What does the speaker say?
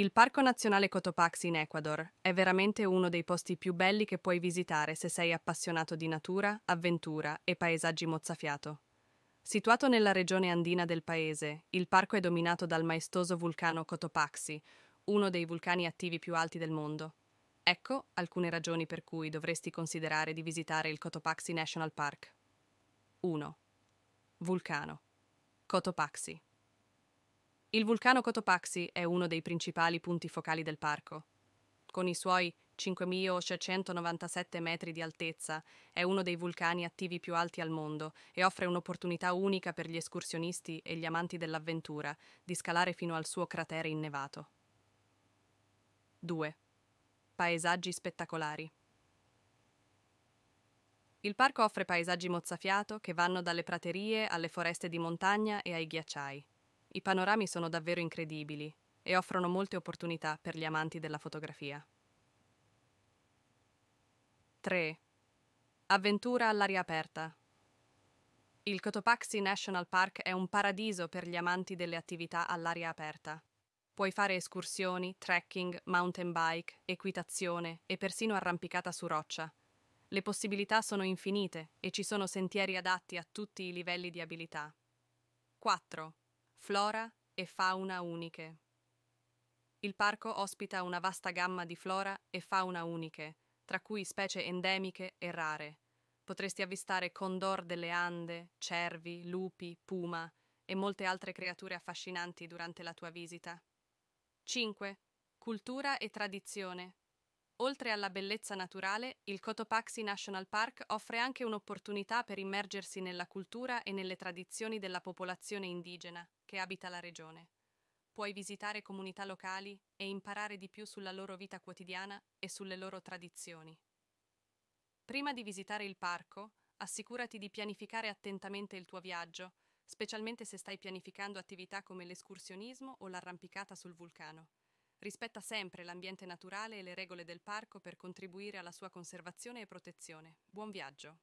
Il Parco Nazionale Cotopaxi in Ecuador è veramente uno dei posti più belli che puoi visitare se sei appassionato di natura, avventura e paesaggi mozzafiato. Situato nella regione andina del paese, il parco è dominato dal maestoso vulcano Cotopaxi, uno dei vulcani attivi più alti del mondo. Ecco alcune ragioni per cui dovresti considerare di visitare il Cotopaxi National Park. 1. Vulcano. Cotopaxi. Il vulcano Cotopaxi è uno dei principali punti focali del parco. Con i suoi 5.697 metri di altezza, è uno dei vulcani attivi più alti al mondo e offre un'opportunità unica per gli escursionisti e gli amanti dell'avventura di scalare fino al suo cratere innevato. 2. Paesaggi spettacolari. Il parco offre paesaggi mozzafiato che vanno dalle praterie alle foreste di montagna e ai ghiacciai. I panorami sono davvero incredibili e offrono molte opportunità per gli amanti della fotografia. 3. Avventura all'aria aperta. Il Cotopaxi National Park è un paradiso per gli amanti delle attività all'aria aperta. Puoi fare escursioni, trekking, mountain bike, equitazione e persino arrampicata su roccia. Le possibilità sono infinite e ci sono sentieri adatti a tutti i livelli di abilità. 4 flora e fauna uniche. Il parco ospita una vasta gamma di flora e fauna uniche, tra cui specie endemiche e rare. Potresti avvistare condor delle Ande, cervi, lupi, puma e molte altre creature affascinanti durante la tua visita. 5. Cultura e tradizione. Oltre alla bellezza naturale, il Cotopaxi National Park offre anche un'opportunità per immergersi nella cultura e nelle tradizioni della popolazione indigena che abita la regione. Puoi visitare comunità locali e imparare di più sulla loro vita quotidiana e sulle loro tradizioni. Prima di visitare il parco, assicurati di pianificare attentamente il tuo viaggio, specialmente se stai pianificando attività come l'escursionismo o l'arrampicata sul vulcano rispetta sempre l'ambiente naturale e le regole del parco per contribuire alla sua conservazione e protezione. Buon viaggio!